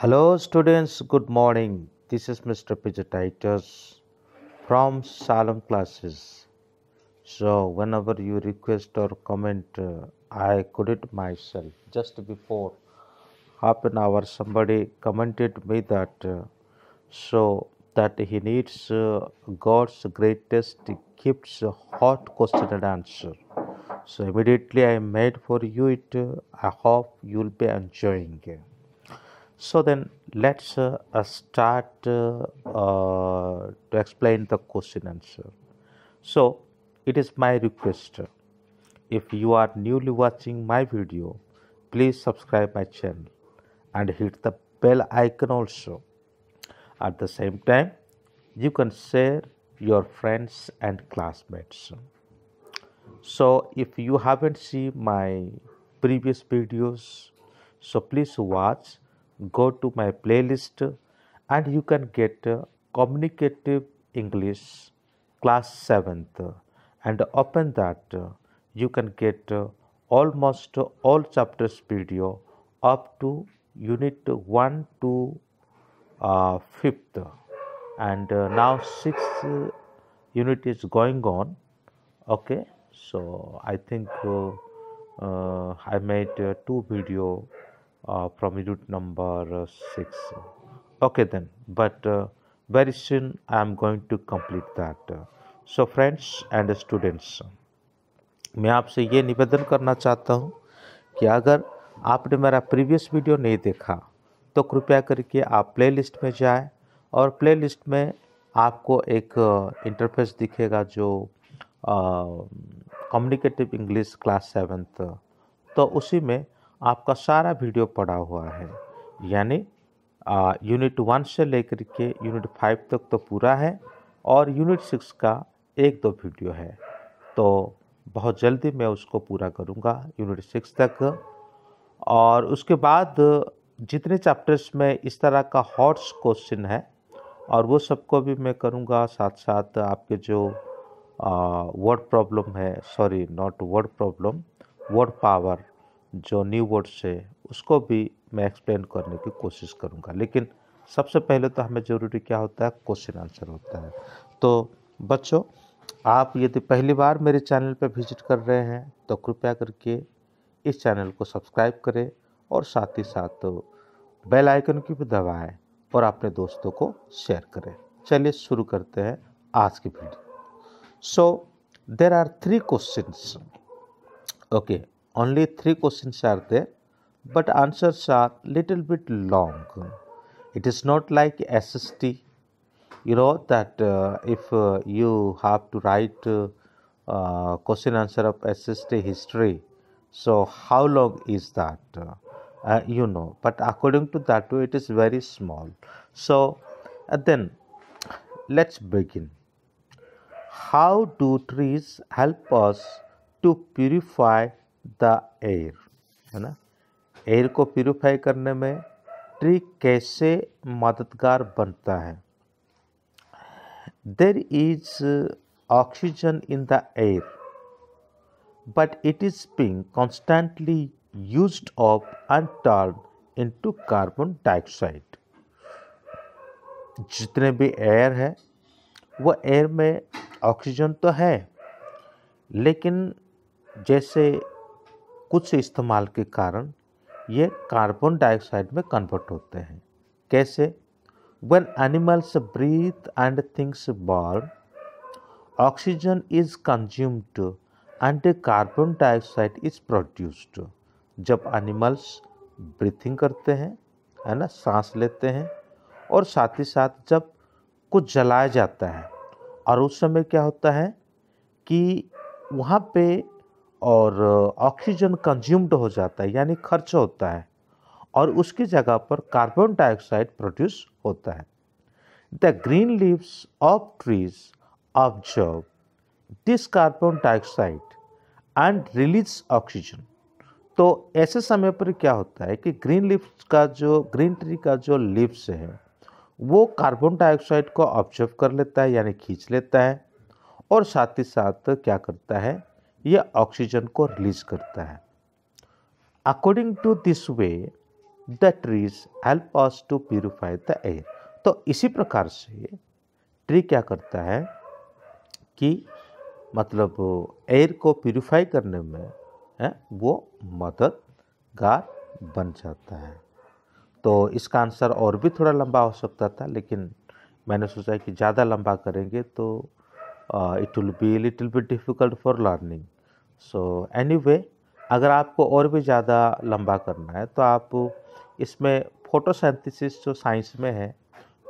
Hello students, good morning. This is Mr. Pidgetaitis from Salem classes. So whenever you request or comment, uh, I could it myself. Just before half an hour, somebody commented me that uh, so that he needs uh, God's greatest gifts, hot question and answer. So immediately I made for you it. Uh, I hope you'll be enjoying it so then let's uh, uh, start uh, to explain the question answer so it is my request if you are newly watching my video please subscribe my channel and hit the bell icon also at the same time you can share your friends and classmates so if you haven't seen my previous videos so please watch go to my playlist and you can get uh, communicative english class 7th and open that uh, you can get uh, almost all chapters video up to unit 1 to uh, 5th and uh, now 6th unit is going on okay so i think i made two video uh, from unit number uh, six. okay then but uh, very soon I am going to complete that so friends and students मैं आपसे ये निवेदन करना चाहता हूँ कि अगर आपने मेरा प्रीवियस वीडियो नहीं देखा तो कृपया करके आप प्लेलिस्ट में जाएं और प्लेलिस्ट में आपको एक इंटरफेस uh, दिखेगा जो कम्युनिकेटिव इंग्लिश क्लास सेवेंथ तो उसी में आपका सारा वीडियो पड़ा हुआ है यानी यूनिट वन से लेकर के यूनिट फाइव तक तो पूरा है और यूनिट सिक्स का एक दो वीडियो है तो बहुत जल्दी मैं उसको पूरा करूँगा यूनिट सिक्स तक और उसके बाद जितने चैप्टर्स में इस तरह का हॉट्स क्वेश्चन है और वो सबको भी मैं करूँगा साथ साथ आपके जो वर्ड प्रॉब्लम है sorry not word problem word power जो न्यू वर्ड्स है उसको भी मैं एक्सप्लेन करने की कोशिश करूँगा लेकिन सबसे पहले तो हमें ज़रूरी क्या होता है क्वेश्चन आंसर होता है तो बच्चों आप यदि पहली बार मेरे चैनल पर विजिट कर रहे हैं तो कृपया करके इस चैनल को सब्सक्राइब करें और साथ ही साथ बेल आइकन की भी दबाएं और अपने दोस्तों को शेयर करें चलिए शुरू करते हैं आज की video so there are three question okay Only three questions are there, but answers are little bit long. It is not like SST. You know that uh, if uh, you have to write uh, uh question answer of SST history, so how long is that? Uh, you know, but according to that way, it is very small. So uh, then let's begin. How do trees help us to purify the air है ना air को purify करने में tree कैसे मददगार बनता है there is oxygen in the air but it is being constantly use of and turn in to carbon dioxide जितने भी एयर है वो एयर में ऑक्सीजन तो है लेकिन जैसे कुछ इस्तेमाल के कारण ये कार्बन डाइऑक्साइड में कन्वर्ट होते हैं कैसे when animals breathe and things burn oxygen is consumed and carbon dioxide is produced जब एनिमल्स ब्रीथिंग करते हैं है ना सांस लेते हैं और साथ ही साथ जब कुछ जलाया जाता है और उस समय क्या होता है कि वहाँ पे और ऑक्सीजन कंज्यूम्ड हो जाता है यानी खर्च होता है और उसकी जगह पर कार्बन डाइऑक्साइड प्रोड्यूस होता है the green leaves of trees observe this carbon dioxide and release oxygen तो ऐसे समय पर क्या होता है कि ग्रीन लीव्स का जो ग्रीन ट्री का जो लीव्स है वो कार्बन डाइऑक्साइड को ऑब्जर्व कर लेता है यानी खींच लेता है और साथ ही साथ क्या करता है यह ऑक्सीजन को रिलीज करता है according to this way the trees help us to purify the air तो इसी प्रकार से ट्री क्या करता है कि मतलब एयर को प्यूरिफाई करने में है वो मददगार बन जाता है तो इसका आंसर और भी थोड़ा लंबा हो सकता था लेकिन मैंने सोचा कि ज़्यादा लंबा करेंगे तो it will be little bit difficult for learning so any way अगर आपको और भी ज़्यादा लंबा करना है तो आप इसमें फोटोसेंथिसिस जो साइंस में है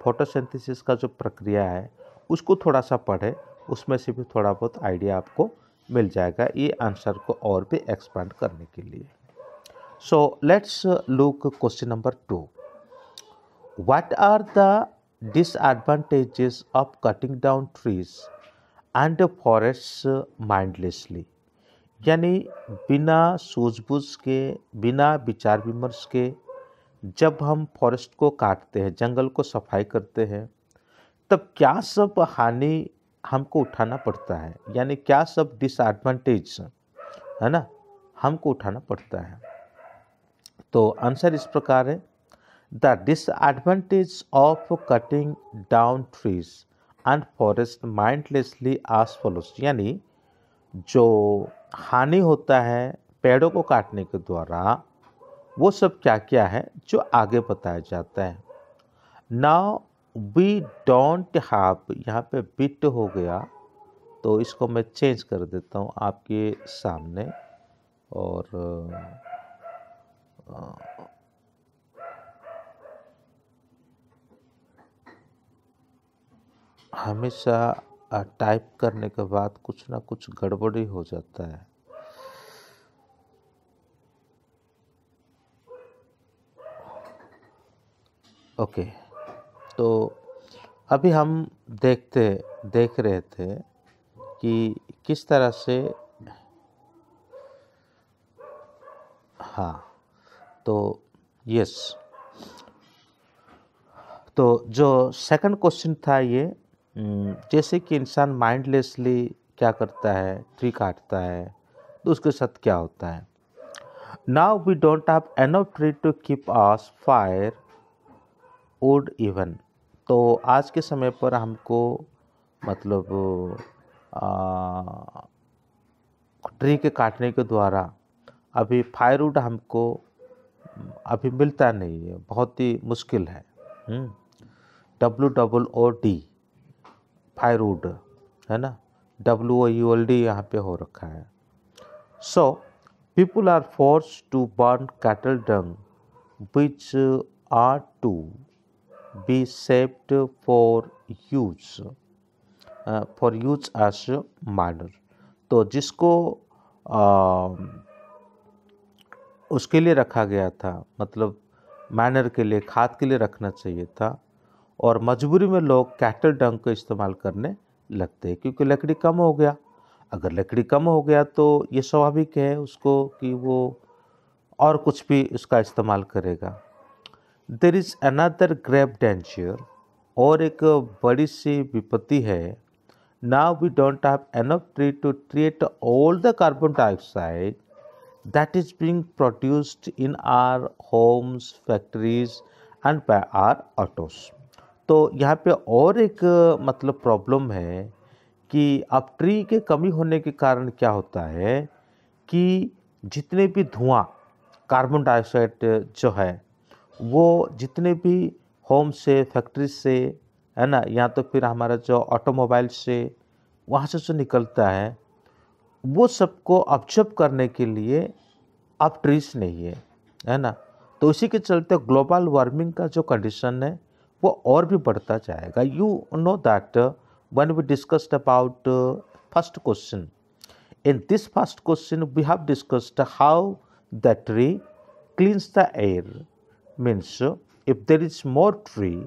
फोटोसेंथिसिस का जो प्रक्रिया है उसको थोड़ा सा पढ़ें उसमें से भी थोड़ा बहुत आइडिया आपको मिल जाएगा ये आंसर को और भी एक्सपांड करने के लिए so let's look question number two what are the disadvantages of cutting down trees and forest mindlessly यानी बिना सूझबूझ के बिना विचार विमर्श के जब हम फॉरेस्ट को काटते हैं जंगल को सफाई करते हैं तब क्या सब हानि हमको उठाना पड़ता है यानी क्या सब डिसएडवांटेज है ना हमको उठाना पड़ता है तो आंसर इस प्रकार है the disadvantage of cutting down trees and forest mindlessly as follows यानी जो हानि होता है पेड़ों को काटने के द्वारा वो सब क्या क्या है जो आगे बताया जाता है नाउ वी डोंट हैव यहाँ पे बिट हो गया तो इसको मैं चेंज कर देता हूँ आपके सामने और हमेशा टाइप करने के बाद कुछ ना कुछ गड़बड़ी हो जाता है ओके तो अभी हम देखते देख रहे थे कि किस तरह से हाँ तो यस तो जो सेकंड क्वेश्चन था ये जैसे कि इंसान माइंडलेसली क्या करता है ट्री काटता है तो उसके साथ क्या होता है now we don't have enough tree to keep as fire wood even तो आज के समय पर हमको मतलब आ, ट्री के काटने के द्वारा अभी फायरवुड हमको अभी मिलता नहीं है बहुत ही मुश्किल है W W O D firewood है ना डब्ल्यू यू एल डी यहाँ पे हो रखा है so people are force to burn cattle dung which are to be saved for use for use as manure तो जिसको uh, उसके लिए रखा गया था मतलब माइनर के लिए खाद के लिए रखना चाहिए था और मजबूरी में लोग कैटल डंग का इस्तेमाल करने लगते हैं क्योंकि लकड़ी कम हो गया अगर लकड़ी कम हो गया तो ये स्वाभाविक है उसको कि वो और कुछ भी उसका इस्तेमाल करेगा there is another great danger और एक बड़ी सी विपत्ति है now we don't have enough tree to create all the carbon dioxide that is being produced in our homes factories and by our autos तो यहाँ पे और एक मतलब प्रॉब्लम है कि अब ट्री के कमी होने के कारण क्या होता है कि जितने भी धुआं कार्बन डाइऑक्साइड जो है वो जितने भी होम से फैक्ट्री से है ना या तो फिर हमारा जो ऑटोमोबाइल से वहाँ से जो निकलता है वो सबको ऑब्जर्व करने के लिए अब ट्रीज नहीं है है ना तो इसी के चलते ग्लोबल वार्मिंग का जो कंडीशन है वो और भी बढ़ता जाएगा you know that one we discussed about in this first question we have discussed how the tree cleans the air means uh, if there is more tree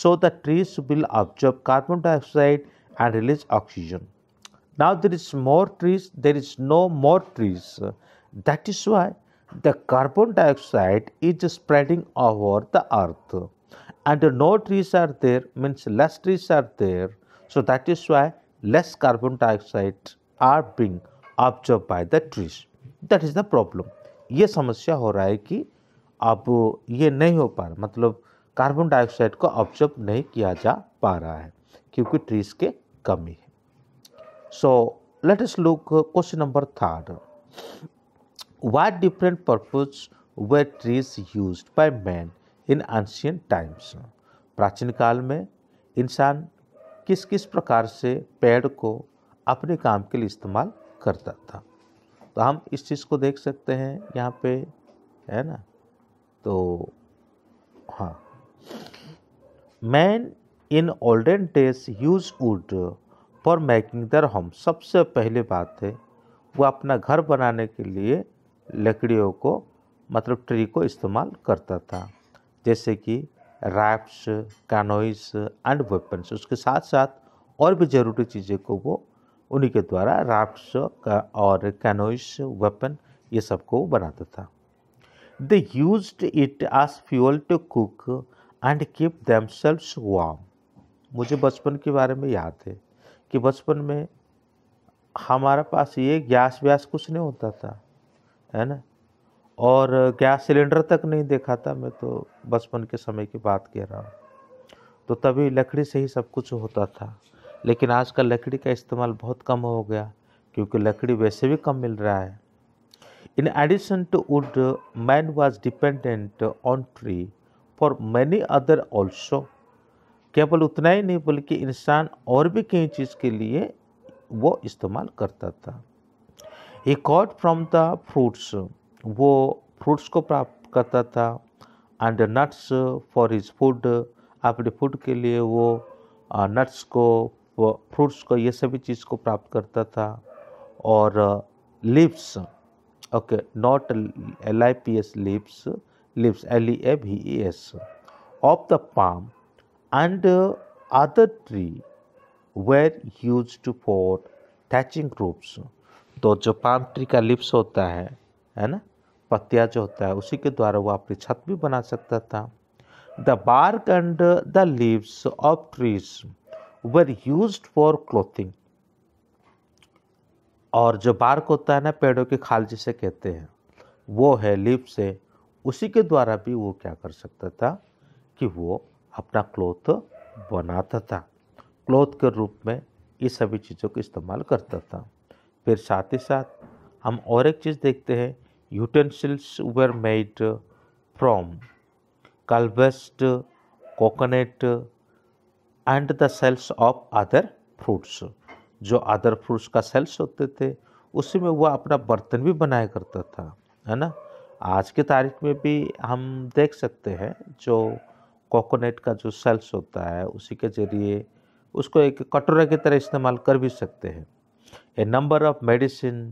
so the trees will absorb carbon dioxide and release oxygen now there is more trees there is no more trees that is why the carbon dioxide is spreading over the earth and no trees are there means less trees are there so that is why less carbon dioxide are being absorbed by the trees that is the problem ye samasya ho raha hai ki ab ye nahi ho pa raha matlab carbon dioxide ko absorb nahi kiya ja pa raha hai kyunki trees ke kami hai so let us look question number 3 what different purpose were trees used by man in ancient times प्राचीन काल में इंसान किस किस प्रकार से पेड़ को अपने काम के लिए इस्तेमाल करता था तो हम इस चीज़ को देख सकते हैं यहाँ पे है ना तो हाँ man in olden days use wood for making their home सबसे पहले बात है वो अपना घर बनाने के लिए लकड़ियों को मतलब ट्री को इस्तेमाल करता था जैसे कि रैप्स कानोइस एंड वेपन्स उसके साथ साथ और भी ज़रूरी चीज़ें को वो उन्हीं के द्वारा राफ्ट का और कैनोइस वेपन ये सबको बनाता था the use it as fuel to cook and keep themselves warm मुझे बचपन के बारे में याद है कि बचपन में हमारे पास ये गैस व्यास कुछ नहीं होता था है ना और गैस सिलेंडर तक नहीं देखा था मैं तो बचपन के समय की बात कह रहा हूँ तो तभी लकड़ी से ही सब कुछ होता था लेकिन आजकल लकड़ी का इस्तेमाल बहुत कम हो गया क्योंकि लकड़ी वैसे भी कम मिल रहा है in addition to wood man was dependent on tree for many other also केवल उतना ही नहीं बल्कि इंसान और भी कई चीज़ के लिए वो इस्तेमाल करता था he caught from the fruits वो फ्रूट्स को प्राप्त करता था and nuts for his food अपने फूड के लिए वो नट्स को फ्रूट्स को ये सभी चीज़ को प्राप्त करता था और lips okay not L I P S lips lips L E A V E S of the palm and other tree were use for thatching roofs तो जो पाम ट्री का लिप्स होता है है ना पत्तिया जो होता है उसी के द्वारा वो अपनी छत भी बना सकता था the bark and the leaves of trees were use for clothing और जो बार्क होता है ना पेड़ों की खाल जिसे कहते हैं वो है लीव से उसी के द्वारा भी वो क्या कर सकता था कि वो अपना क्लोथ बनाता था क्लोथ के रूप में ये सभी चीज़ों का इस्तेमाल करता था फिर साथ ही साथ हम और एक चीज़ देखते हैं utensils were made from calvest, coconut, and the shells of other fruits जो अदर फ्रूट्स का सेल्स होते थे उसी में वह अपना बर्तन भी बनाया करता था है ना आज के तारीख में भी हम देख सकते हैं जो कोकोनट का जो सेल्स होता है उसी के ज़रिए उसको एक कटोरा की तरह इस्तेमाल कर भी सकते हैं a number of medicine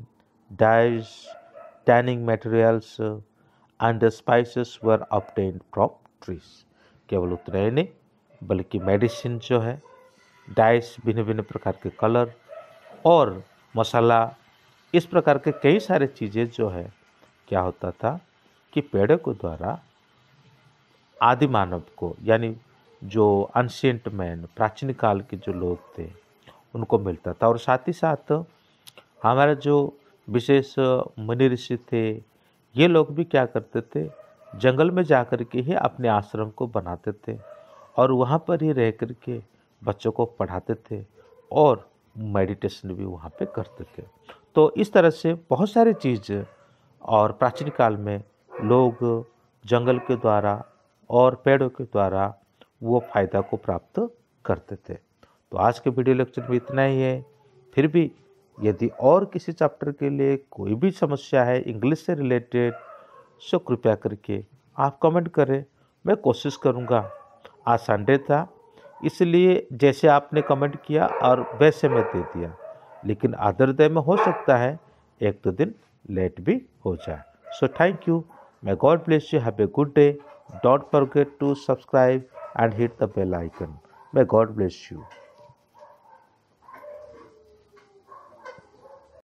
dyes tanning materials uh, and spices were obtained from trees केवल उतना ही नहीं बल्कि मेडिसिन जो है डाइस भिन्न भिन्न प्रकार के कलर और मसाला इस प्रकार के कई सारे चीज़ें जो है क्या होता था कि पेड़ों के द्वारा आदि मानव को यानी जो अनशियंट मैन प्राचीन काल के जो लोग थे उनको मिलता था और साथ ही साथ हमारा जो विशेष मुनि ऋषि थे ये लोग भी क्या करते थे जंगल में जा कर के ही अपने आश्रम को बनाते थे और वहाँ पर ही रह कर के बच्चों को पढ़ाते थे और मेडिटेशन भी वहाँ पे करते थे तो इस तरह से बहुत सारी चीज़ और प्राचीन काल में लोग जंगल के द्वारा और पेड़ों के द्वारा वो फ़ायदा को प्राप्त करते थे तो आज के वीडियो लेक्चर में इतना ही है फिर भी यदि और किसी चैप्टर के लिए कोई भी समस्या है इंग्लिश से रिलेटेड सो कृपया करके आप कमेंट करें मैं कोशिश करूँगा आज संडे था इसलिए जैसे आपने कमेंट किया और वैसे मैं दे दिया लेकिन अदर में हो सकता है एक दो दिन लेट भी हो जाए so thank you may God bless you have a good day don't forget to subscribe and hit the bell icon may God bless you